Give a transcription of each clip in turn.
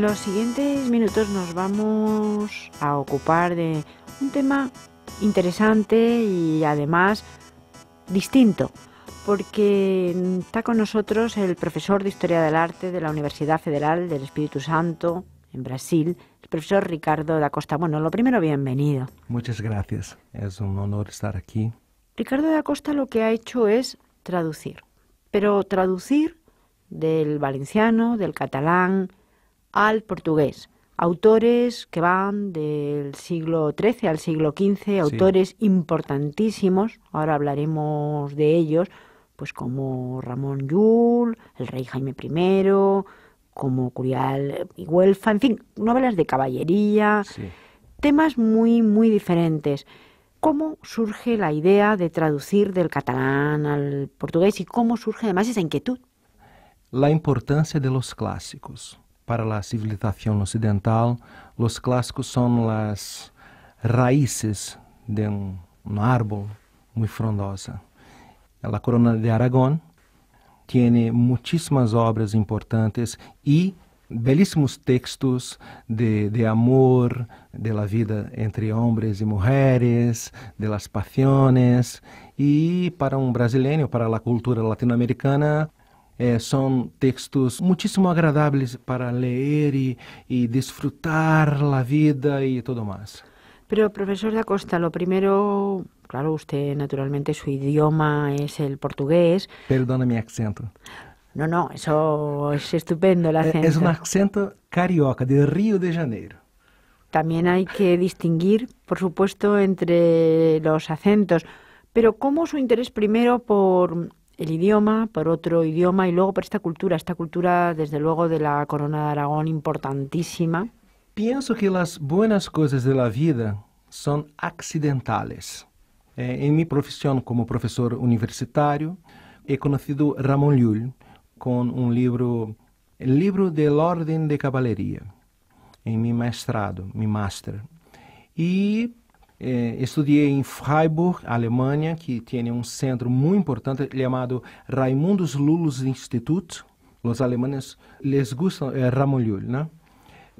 En los siguientes minutos nos vamos a ocupar de un tema interesante y además distinto, porque está con nosotros el profesor de Historia del Arte de la Universidad Federal del Espíritu Santo en Brasil, el profesor Ricardo da Costa. Bueno, lo primero, bienvenido. Muchas gracias, es un honor estar aquí. Ricardo da Costa lo que ha hecho es traducir, pero traducir del valenciano, del catalán, al portugués. Autores que van del siglo XIII al siglo XV, autores importantísimos, ahora hablaremos de ellos, pues como Ramón Llull, el rey Jaime I, como Curial y Huelfa, en fin, novelas de caballería, temas muy, muy diferentes. ¿Cómo surge la idea de traducir del catalán al portugués y cómo surge además esa inquietud? La importancia de los clásicos. para a civilização ocidental, os clássicos são as raízes de um un árbol muito frondosa. A corona de Aragón tem muitíssimas obras importantes e belíssimos textos de, de amor, de la vida entre homens e mulheres, de las pasiones. E para um brasileiro, para a cultura latino-americana, Eh, son textos muchísimo agradables para leer y, disfrutar la vida y todo más. Pero, profesor da Costa, lo primero, claro, usted naturalmente su idioma es el portugués. Perdona mi acento. No, no, eso es estupendo el eh, acento. Es un acento carioca, de Río de Janeiro. También hay que distinguir, por supuesto, entre los acentos. Pero, ¿cómo su interés primero por el idioma, por otro idioma y luego por esta cultura, esta cultura desde luego de la Corona de Aragón importantísima. Pienso que las buenas cosas de la vida son accidentales. Eh, en mi profesión como profesor universitario he conocido Ramón Llull con un libro, el libro del orden de caballería, en mi maestrado, mi máster. Y eh, estudei em Freiburg, Alemanha, que tem um centro muito importante chamado Raimundus Lulus Institut. Os alemães les gustam eh, Ramon Llull, né?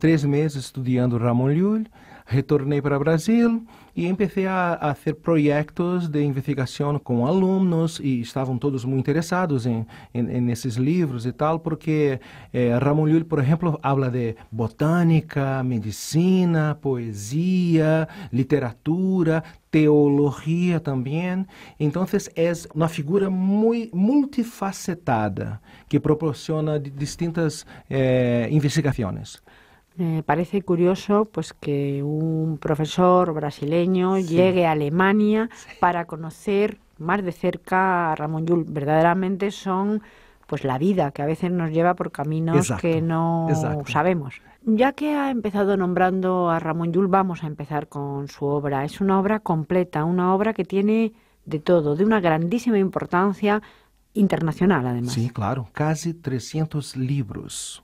três meses estudando Ramon Llull, retornei para o Brasil e comecei a, a fazer projetos de investigação com alunos e estavam todos muito interessados em, em, nesses livros e tal, porque eh, Ramon Llull, por exemplo, habla de botânica, medicina, poesia, literatura, teologia também. Então, é uma figura muito multifacetada que proporciona distintas eh, investigações. Me parece curioso pues que un profesor brasileño llegue a Alemania para conocer más de cerca a Ramón Llull. Verdaderamente son pues la vida que a veces nos lleva por caminos que no sabemos. Ya que ha empezado nombrando a Ramón Yul vamos a empezar con su obra. Es una obra completa, una obra que tiene de todo, de una grandísima importancia internacional además. Sí, claro, casi 300 libros.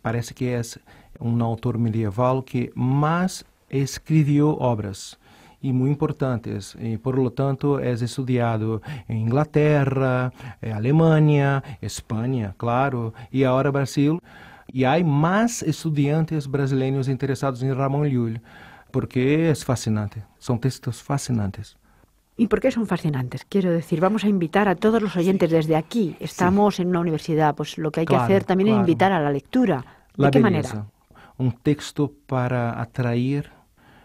Parece que es um autor medieval que mais escreveu obras e muito importantes. E, por lo tanto, é estudado em Inglaterra, eh, Alemanha, Espanha, claro, e agora Brasil. E há mais estudantes brasileiros interessados em Ramon Llull, porque é fascinante. São textos fascinantes. E por que são fascinantes? Quero dizer, vamos a invitar a todos os oyentes desde aqui. Estamos sí. uma universidade, pois pues que há claro, que fazer também claro. invitar a leitura. ¿De que maneira? um texto para atrair,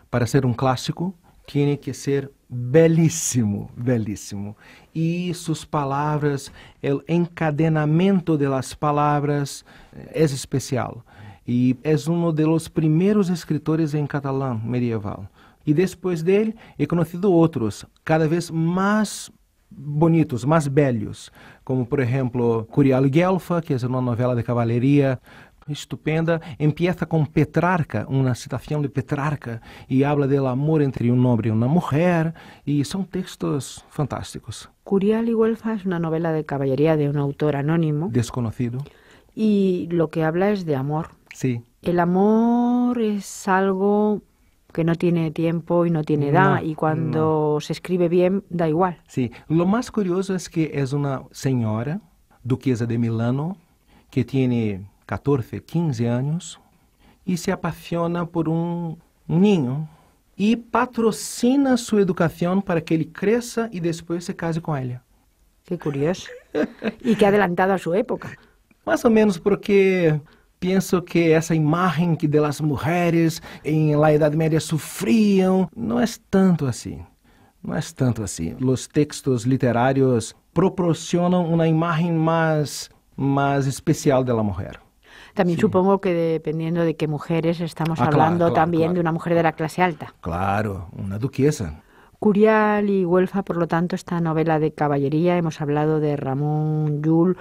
para ser um clássico, tinha que ser belíssimo, belíssimo. E suas palavras, o encadenamento das palavras é eh, especial. E é um dos primeiros escritores em catalão medieval. E depois dele, he conhecido outros, cada vez mais bonitos, mais belos, como por exemplo Curial Guelfa, que é uma novela de cavalaria, estupenda, empieza con Petrarca, una citación de Petrarca, y habla del amor entre un hombre y una mujer, y son textos fantásticos. Curial y Huelfa es una novela de caballería de un autor anónimo. Desconocido. Y lo que habla es de amor. Sí. El amor es algo que no tiene tiempo y no tiene edad, y cuando se escribe bien da igual. Sí, lo más curioso es que es una señora, duquesa de Milano, que tiene 14, 15 anos e se apaixona por um ninho e patrocina sua educação para que ele cresça e depois se case com ela. Que curioso. e que adelantado a sua época. Mais ou menos porque penso que essa imagem que das mulheres em la Idade Média sofriam não é tanto assim. Não é tanto assim. Os textos literários proporcionam uma imagem mais mais especial da mulher. También supongo que dependiendo de qué mujeres estamos ah, hablando también de una mujer de la clase alta. Claro, una duquesa. Curial y Huelfa, por lo tanto, esta novela de caballería. Hemos hablado de Ramón Yul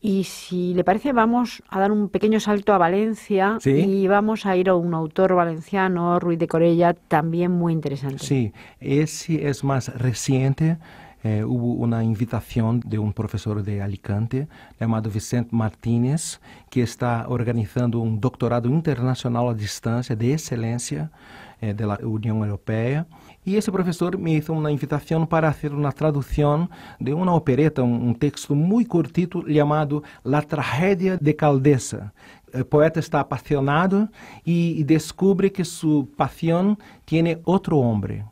Y si le parece, vamos a dar un pequeño salto a Valencia y vamos a ir a un autor valenciano, Ruiz de Corella, también muy interesante. Sí, ese es más reciente eh, houve uma invitação de um professor de Alicante, chamado Vicente Martínez, que está organizando um doutorado internacional à distância de excelência eh, da União Europeia. E esse professor me fez uma invitação para fazer uma tradução de uma opereta, um, um texto muito curtito chamado La Tragédia de Caldesa, o poeta está apaixonado e, e descobre que sua paixão tem outro homem.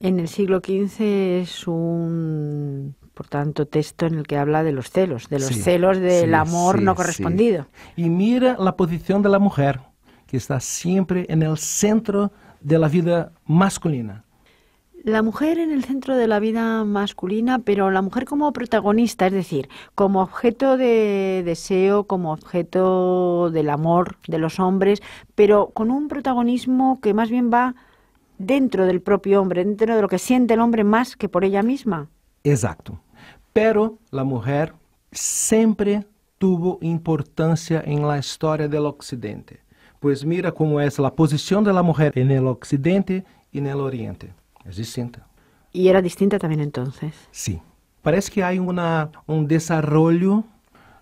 En el siglo XV es un, por tanto, texto en el que habla de los celos, de los celos del amor no correspondido. Y mira la posición de la mujer, que está siempre en el centro de la vida masculina. La mujer en el centro de la vida masculina, pero la mujer como protagonista, es decir, como objeto de deseo, como objeto del amor de los hombres, pero con un protagonismo que más bien va dentro del propio hombre, dentro de lo que siente el hombre más que por ella misma. Exacto. Pero la mujer siempre tuvo importancia en la historia del Occidente. Pues mira cómo es la posición de la mujer en el Occidente y en el Oriente. Es distinta. ¿Y era distinta también entonces? Sí. Parece que hay un desarrollo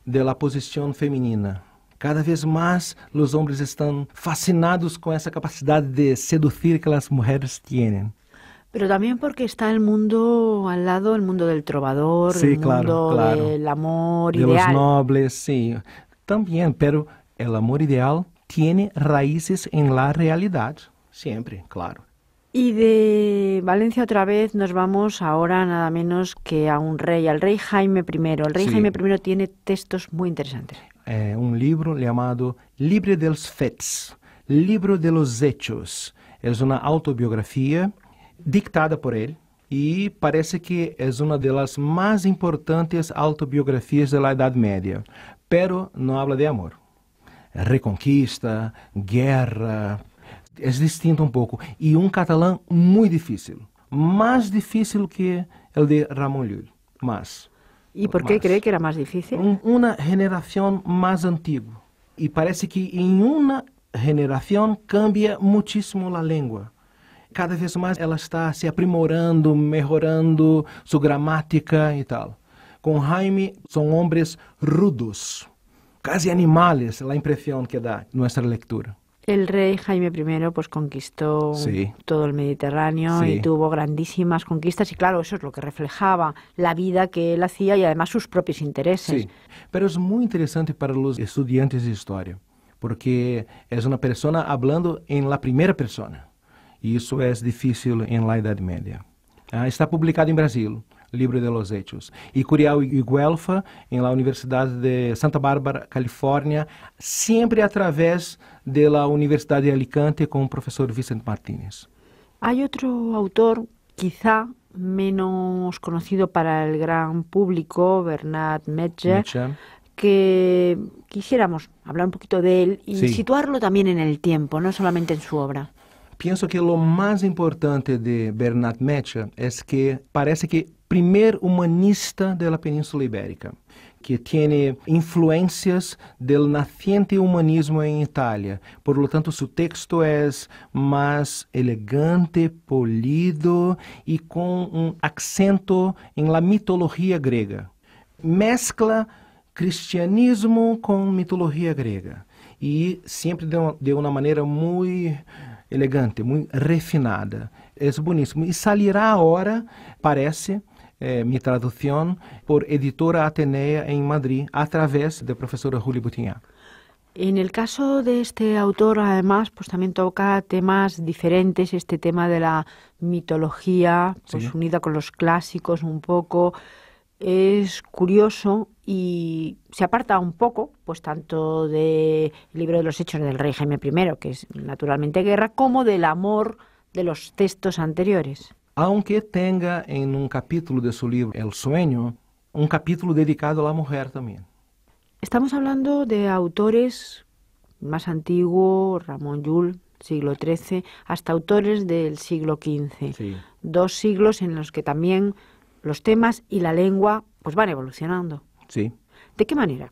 de la posición femenina Cada vez mais os homens estão fascinados com essa capacidade de seduzir que as mulheres têm. Pero también porque está el mundo al lado, el mundo del trovador, sí, el mundo claro. del amor de ideal. De los nobles, sí. También, pero el amor ideal tiene raíces en la realidad, siempre, claro. Y de Valencia otra vez nos vamos ahora nada menos que a un rey, al rey Jaime I. El rey Jaime I tiene textos muy interesantes. Eh, un libro llamado Libre de los Fets, Libro de los Hechos. Es una autobiografía dictada por él y parece que es una de las más importantes autobiografías de la Edad Media. pero no habla de amor. Reconquista, guerra, é distinto um pouco. E um catalão muito difícil. Mais difícil que o de Ramon Llull. Mas. E por que mas, que era mais difícil? Um, uma geração mais antiga. E parece que em uma geração cambia muitíssimo a língua. Cada vez mais ela está se aprimorando, melhorando sua gramática e tal. Com Jaime, são homens rudos, quase animais, a impressão que dá nossa leitura. El rey Jaime I pues conquistó todo el Mediterráneo y tuvo grandísimas conquistas y claro, eso es lo que reflejaba la vida que él hacía y además sus propios intereses. pero es muy interesante para los estudiantes de historia porque es una persona hablando en la primera persona y eso es difícil en la Edad Media. Ah, está publicado en Brasil. Libro de los Hechos. Y e Curial y e Guelfa, en em la Universidad de Santa Bárbara, California, siempre a través de la Universidad de Alicante con el profesor Vicente Martínez. Hay otro autor, quizá menos conocido para el gran público, Bernard Metzger, que quisiéramos hablar un poquito de él y situarlo también en el tiempo, no solamente en su obra. Pienso que lo más importante de Bernard Metzger es que parece que primer humanista da Península Ibérica, que tem influências do naciente humanismo em Itália. Por lo tanto, seu texto é mais elegante, polido e com um acento em la mitologia grega. Mescla cristianismo com mitologia grega e sempre de uma maneira muito elegante, muito refinada. É boníssimo. E sairá a hora, parece, Eh, mi traducción por Editora Atenea en Madrid a través de profesora Juli Butiñá. En el caso de este autor, además, pues también toca temas diferentes, este tema de la mitología, pues unida con los clásicos un poco. Es curioso y se aparta un poco, pues tanto del libro de los hechos del rey Jaime I, que es naturalmente guerra, como del amor de los textos anteriores aunque tenga en un capítulo de su libro El sueño un capítulo dedicado a la mujer también. Estamos hablando de autores más antiguos, Ramón Llull, siglo XIII, hasta autores del siglo XV. Dos siglos en los que también los temas y la lengua pues van evolucionando. Sí. ¿De qué manera?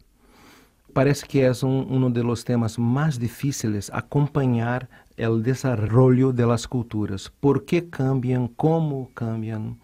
Parece que es uno de los temas más difíciles acompañar el desarrollo de las culturas, por qué cambian, cómo cambian.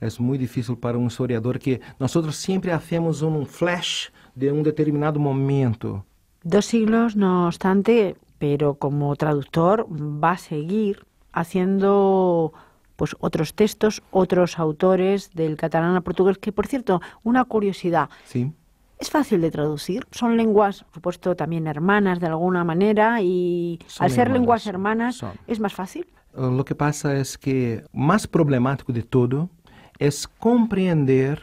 Es muy difícil para un historiador que nosotros siempre hacemos un flash de un determinado momento. Dos siglos, no obstante, pero como traductor va a seguir haciendo pues otros textos, otros autores del catalán al portugués, que por cierto, una curiosidad, sí. Es fácil de traducir. Son lenguas, por supuesto, también hermanas de alguna manera y al ser lenguas hermanas es más fácil. Eh, lo que pasa es que más problemático de todo es comprender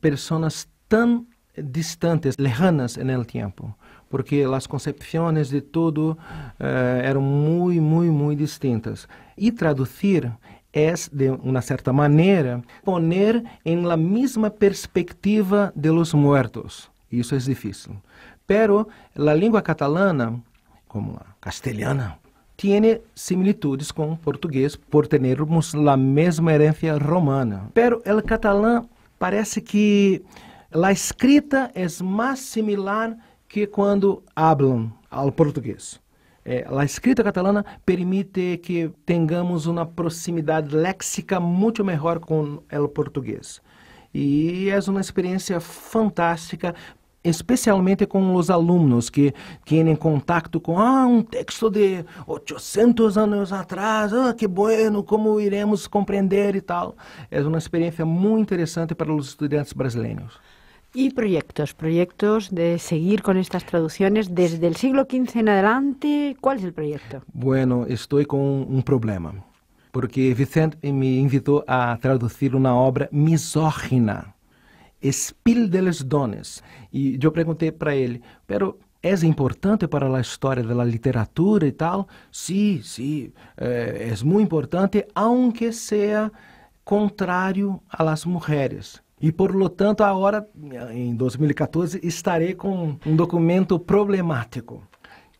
personas tan distantes, lejanas en el tiempo, porque las concepciones de todo eh, eran muy, muy, muy distintas. Y traducir é de uma certa maneira, poner em la mesma perspectiva de los muertos. Isso é difícil. Pero a língua catalana, como a castelhana, tem similitudes com o português por termos a mesma herência romana. Pero o catalão parece que a escrita é mais similar que quando hablam ao português. É, a escrita catalana permite que tenhamos uma proximidade léxica muito melhor com o português. E é uma experiência fantástica especialmente com os alunos que têm contato com ah, um texto de 800 anos atrás, ah, que bueno, como iremos compreender e tal. É uma experiência muito interessante para os estudantes brasileiros. Y proyectos, proyectos de seguir con estas traducciones desde el siglo XV en adelante. ¿Cuál es el proyecto? Bueno, estoy con un problema, porque Vicente me invitó a traducir una obra misógina, Espil de los Dones. Y yo pregunté para él, pero é importante para a história da literatura e tal? Sim, sí, sim, sí, é eh, muito importante, aunque seja contrário às mulheres. Y e, por lo tanto, ahora, en 2014, estaré con un documento problemático.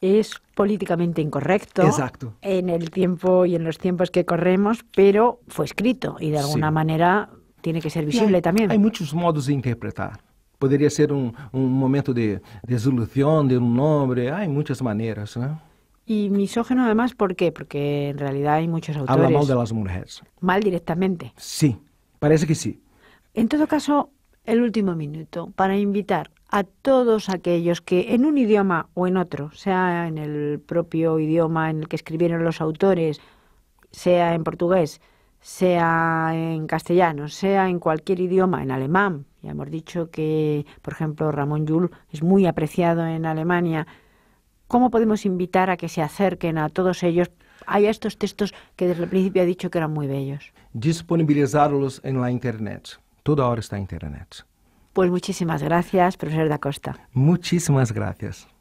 es políticamente incorrecto Exacto. en el tiempo y en los tiempos que corremos, pero fue escrito y de alguna manera tiene que ser visible también. Hay muchos modos de interpretar. Podría ser un, momento de resolución de un nombre, hay muchas maneras. ¿no? Y misógeno además, ¿por qué? Porque en realidad hay muchos autores. Habla mal de las mujeres. Mal directamente. Sí, parece que sí. En todo caso, el último minuto para invitar a todos aquellos que en un idioma o en otro, sea en el propio idioma en el que escribieron los autores, sea en portugués, sea en castellano, sea en cualquier idioma, en alemán, ya hemos dicho que, por ejemplo, Ramón Llull es muy apreciado en Alemania, ¿cómo podemos invitar a que se acerquen a todos ellos? Hay estos textos que desde el principio ha dicho que eran muy bellos. Disponibilizarlos en la Internet toda hora está en Internet. Pues muchísimas gracias, profesor Da Costa. Muchísimas gracias.